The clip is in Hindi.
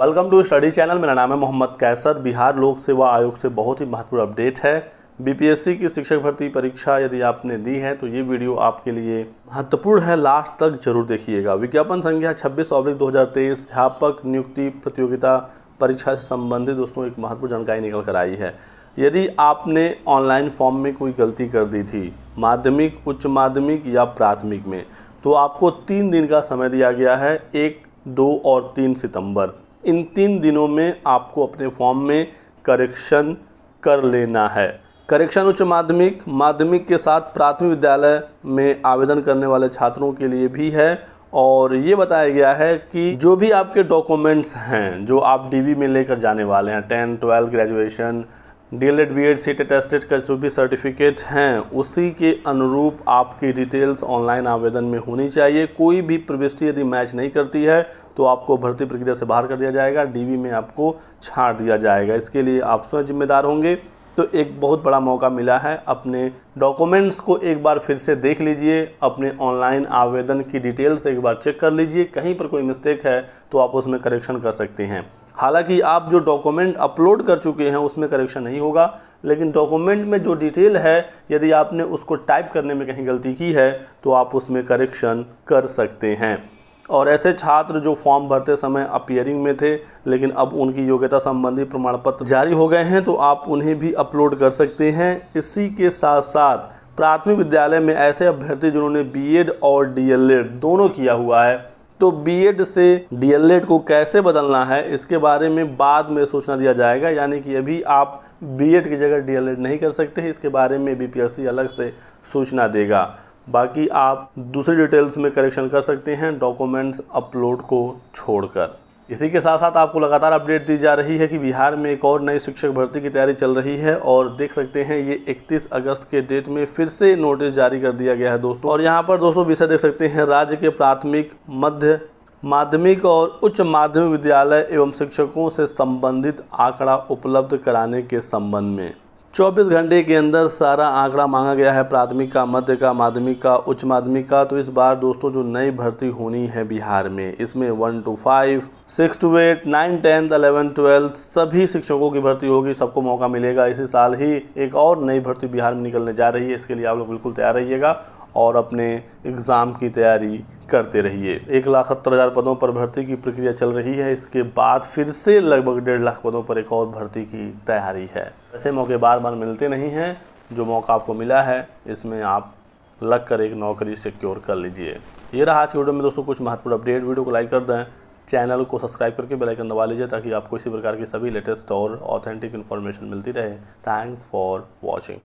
वेलकम टू स्टडी चैनल मेरा नाम है मोहम्मद कैसर बिहार लोक सेवा आयोग से बहुत ही महत्वपूर्ण अपडेट है बीपीएससी की शिक्षक भर्ती परीक्षा यदि आपने दी है तो ये वीडियो आपके लिए महत्वपूर्ण है लास्ट तक जरूर देखिएगा विज्ञापन संख्या छब्बीस ऑब्लिक दो अध्यापक नियुक्ति प्रतियोगिता परीक्षा से संबंधित दोस्तों एक महत्वपूर्ण जानकारी निकल कर आई है यदि आपने ऑनलाइन फॉर्म में कोई गलती कर दी थी माध्यमिक उच्च माध्यमिक या प्राथमिक में तो आपको तीन दिन का समय दिया गया है एक दो और तीन सितंबर इन तीन दिनों में आपको अपने फॉर्म में करेक्शन कर लेना है करेक्शन उच्च माध्यमिक माध्यमिक के साथ प्राथमिक विद्यालय में आवेदन करने वाले छात्रों के लिए भी है और ये बताया गया है कि जो भी आपके डॉक्यूमेंट्स हैं जो आप डीवी में लेकर जाने वाले हैं tenth twelfth graduation D El Ed B Ed sheet attested का जो भी सर्टिफिकेट हैं उसी के अनुरूप आपकी डिटेल्स ऑनलाइन आवेदन में होनी चाहिए कोई भी प्रविष्टि यदि मैच नहीं करती है तो आपको भर्ती प्रक्रिया से बाहर कर दिया जाएगा डीवी में आपको छाट दिया जाएगा इसके लिए आप स्वयं जिम्मेदार होंगे तो एक बहुत बड़ा मौका मिला है अपने डॉक्यूमेंट्स को एक बार फिर से देख लीजिए अपने ऑनलाइन आवेदन की डिटेल्स एक बार चेक कर लीजिए कहीं पर कोई मिस्टेक है तो आप उसमें करेक्शन कर सकते हैं हालांकि आप जो डॉक्यूमेंट अपलोड कर चुके हैं उसमें करेक्शन नहीं होगा लेकिन डॉक्यूमेंट में जो डिटेल है यदि आपने उसको टाइप करने में कहीं गलती की है तो आप उसमें करेक्शन कर सकते हैं और ऐसे छात्र जो फॉर्म भरते समय अपियरिंग में थे लेकिन अब उनकी योग्यता संबंधी प्रमाण पत्र जारी हो गए हैं तो आप उन्हें भी अपलोड कर सकते हैं इसी के साथ साथ प्राथमिक विद्यालय में ऐसे अभ्यर्थी जिन्होंने बीएड और डीएलएड दोनों किया हुआ है तो बीएड से डीएलएड को कैसे बदलना है इसके बारे में बाद में सूचना दिया जाएगा यानी कि अभी आप बीएड की जगह डीएलएड नहीं कर सकते इसके बारे में बीपीएससी अलग से सूचना देगा बाकी आप दूसरी डिटेल्स में करेक्शन कर सकते हैं डॉक्यूमेंट्स अपलोड को छोड़कर इसी के साथ साथ आपको लगातार अपडेट दी जा रही है कि बिहार में एक और नई शिक्षक भर्ती की तैयारी चल रही है और देख सकते हैं ये 31 अगस्त के डेट में फिर से नोटिस जारी कर दिया गया है दोस्तों और यहाँ पर दोस्तों विषय देख सकते हैं राज्य के प्राथमिक मध्य माध्यमिक और उच्च माध्यमिक विद्यालय एवं शिक्षकों से संबंधित आंकड़ा उपलब्ध कराने के संबंध में 24 घंटे के अंदर सारा आंकड़ा मांगा गया है प्राथमिक का मध्य का माध्यमिक का उच्च माध्यमिक का तो इस बार दोस्तों जो नई भर्ती होनी है बिहार में इसमें one two five six two eight nine tenth eleven twelfth सभी शिक्षकों की भर्ती होगी सबको मौका मिलेगा इसी साल ही एक और नई भर्ती बिहार में निकलने जा रही है इसके लिए आप लोग बिल्कुल तैयार रहिएगा और अपने एग्ज़ाम की तैयारी करते रहिए एक लाख सत्तर हज़ार पदों पर भर्ती की प्रक्रिया चल रही है इसके बाद फिर से लगभग डेढ़ लाख पदों पर एक और भर्ती की तैयारी है ऐसे मौके बार बार मिलते नहीं हैं जो मौका आपको मिला है इसमें आप लग कर एक नौकरी सिक्योर कर लीजिए ये रहा आज वीडियो में दोस्तों कुछ महत्वपूर्ण अपडेट वीडियो को लाइक कर दें चैनल को सब्सक्राइब करके बेल आइकन दबा लीजिए ताकि आपको इसी प्रकार की सभी लेटेस्ट और ऑथेंटिक इन्फॉर्मेशन मिलती रहे थैंक्स फॉर वॉचिंग